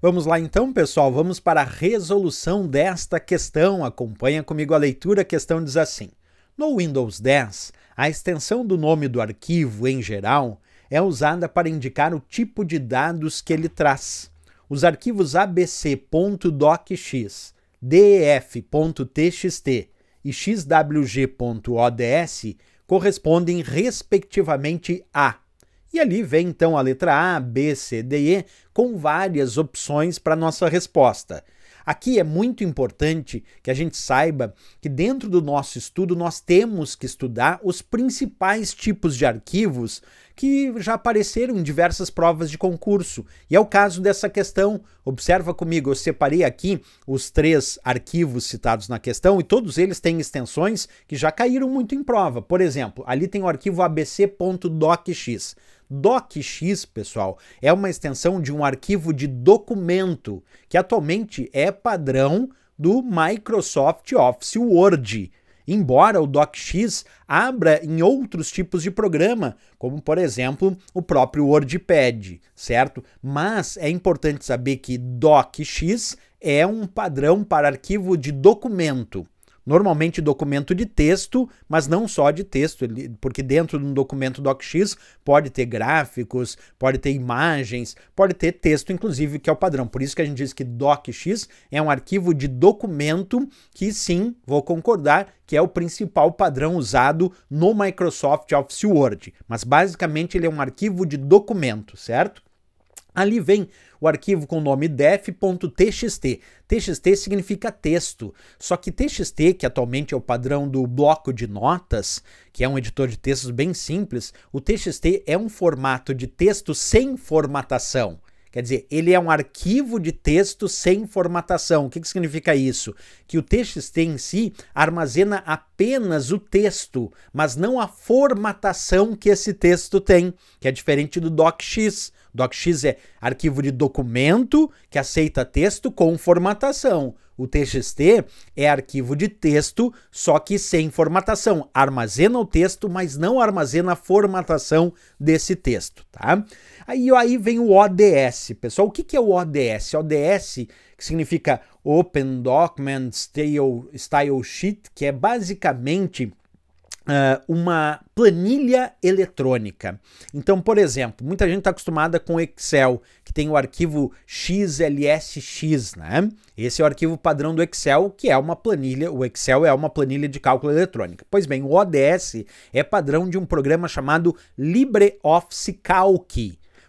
Vamos lá então, pessoal, vamos para a resolução desta questão. Acompanha comigo a leitura. A questão diz assim: No Windows 10, a extensão do nome do arquivo em geral é usada para indicar o tipo de dados que ele traz. Os arquivos abc.docx, def.txt e xwg.ods correspondem respectivamente a e ali vem então a letra A, B, C, D, E, com várias opções para nossa resposta. Aqui é muito importante que a gente saiba que dentro do nosso estudo nós temos que estudar os principais tipos de arquivos que já apareceram em diversas provas de concurso. E é o caso dessa questão. Observa comigo, eu separei aqui os três arquivos citados na questão e todos eles têm extensões que já caíram muito em prova. Por exemplo, ali tem o arquivo abc.docx. DocX, pessoal, é uma extensão de um arquivo de documento que atualmente é padrão do Microsoft Office Word embora o DocX abra em outros tipos de programa, como por exemplo o próprio WordPad, certo? Mas é importante saber que DocX é um padrão para arquivo de documento normalmente documento de texto, mas não só de texto, porque dentro de um documento docx pode ter gráficos, pode ter imagens, pode ter texto, inclusive, que é o padrão. Por isso que a gente diz que docx é um arquivo de documento que sim, vou concordar, que é o principal padrão usado no Microsoft Office Word, mas basicamente ele é um arquivo de documento, certo? Ali vem o arquivo com o nome def.txt. TXT significa texto, só que TXT, que atualmente é o padrão do bloco de notas, que é um editor de textos bem simples, o TXT é um formato de texto sem formatação. Quer dizer, ele é um arquivo de texto sem formatação. O que, que significa isso? Que o TXT em si armazena apenas o texto, mas não a formatação que esse texto tem, que é diferente do DocX. DocX é arquivo de documento que aceita texto com formatação. O TXT é arquivo de texto, só que sem formatação. Armazena o texto, mas não armazena a formatação desse texto, tá? Aí, aí vem o ODS. Pessoal, o que, que é o ODS? ODS, que significa Open Document Style, Style Sheet, que é basicamente Uh, uma planilha eletrônica. Então, por exemplo, muita gente está acostumada com Excel, que tem o arquivo XLSX, né? Esse é o arquivo padrão do Excel, que é uma planilha, o Excel é uma planilha de cálculo eletrônica. Pois bem, o ODS é padrão de um programa chamado LibreOffice Calc.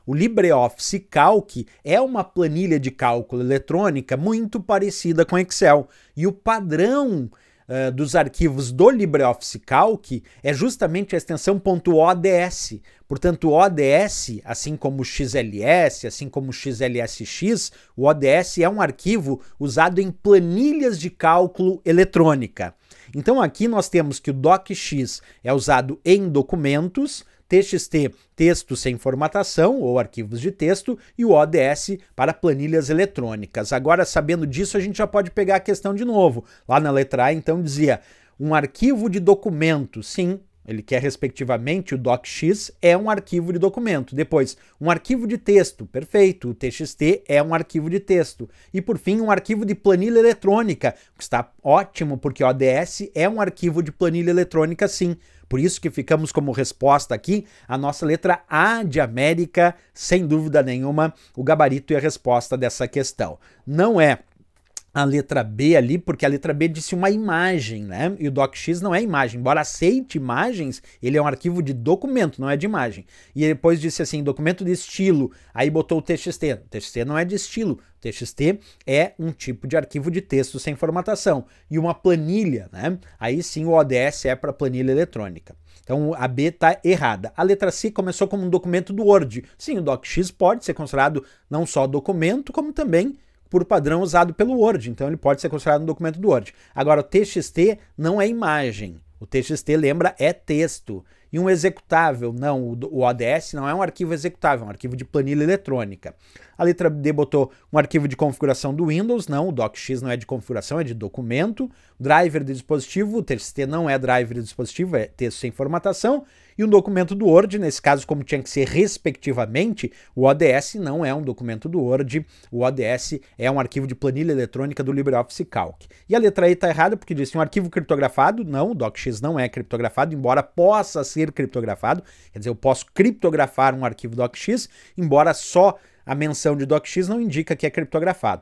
O LibreOffice Calc é uma planilha de cálculo eletrônica muito parecida com Excel, e o padrão eh, dos arquivos do LibreOffice Calc é justamente a extensão .ods. Portanto, o ODS, assim como o XLS, assim como o XLSX, o ODS é um arquivo usado em planilhas de cálculo eletrônica. Então aqui nós temos que o docx é usado em documentos, TXT, texto sem formatação ou arquivos de texto, e o ODS para planilhas eletrônicas. Agora, sabendo disso, a gente já pode pegar a questão de novo. Lá na letra A, então, dizia um arquivo de documento, sim, ele quer respectivamente o docx, é um arquivo de documento. Depois, um arquivo de texto, perfeito, o txt é um arquivo de texto. E por fim, um arquivo de planilha eletrônica, que está ótimo porque ODS é um arquivo de planilha eletrônica sim. Por isso que ficamos como resposta aqui a nossa letra A de América, sem dúvida nenhuma, o gabarito e a resposta dessa questão. Não é a letra B ali, porque a letra B disse uma imagem, né? E o docx não é imagem. Embora aceite imagens, ele é um arquivo de documento, não é de imagem. E depois disse assim, documento de estilo, aí botou o txt. O txt não é de estilo, o txt é um tipo de arquivo de texto sem formatação. E uma planilha, né? Aí sim o ODS é para planilha eletrônica. Então a B está errada. A letra C começou como um documento do Word. Sim, o docx pode ser considerado não só documento, como também por padrão usado pelo Word, então ele pode ser considerado um documento do Word. Agora, o TXT não é imagem. O TXT, lembra, é texto. E um executável, não, o ODS não é um arquivo executável, é um arquivo de planilha eletrônica. A letra D botou um arquivo de configuração do Windows, não, o DocX não é de configuração, é de documento. Driver de dispositivo, o TXT não é driver de dispositivo, é texto sem formatação. E um documento do Word, nesse caso, como tinha que ser respectivamente, o ODS não é um documento do Word, o ODS é um arquivo de planilha eletrônica do LibreOffice Calc. E a letra E está errada porque disse assim, um arquivo criptografado, não, o DocX não é criptografado, embora possa ser criptografado, quer dizer, eu posso criptografar um arquivo DocX, embora só a menção de DocX não indica que é criptografado.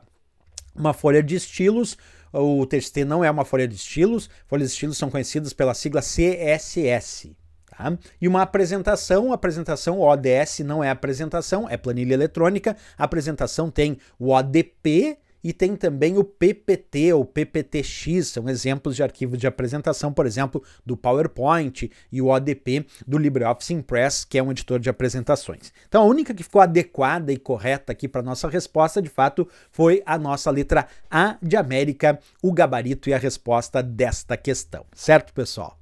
Uma folha de estilos, o TXT não é uma folha de estilos, folhas de estilos são conhecidas pela sigla CSS. Tá? E uma apresentação, apresentação ODS não é apresentação, é planilha eletrônica. A apresentação tem o ODP e tem também o PPT ou PPTX, são exemplos de arquivos de apresentação, por exemplo, do PowerPoint e o ODP do LibreOffice Impress, que é um editor de apresentações. Então a única que ficou adequada e correta aqui para nossa resposta, de fato, foi a nossa letra A de América, o gabarito e a resposta desta questão. Certo, pessoal?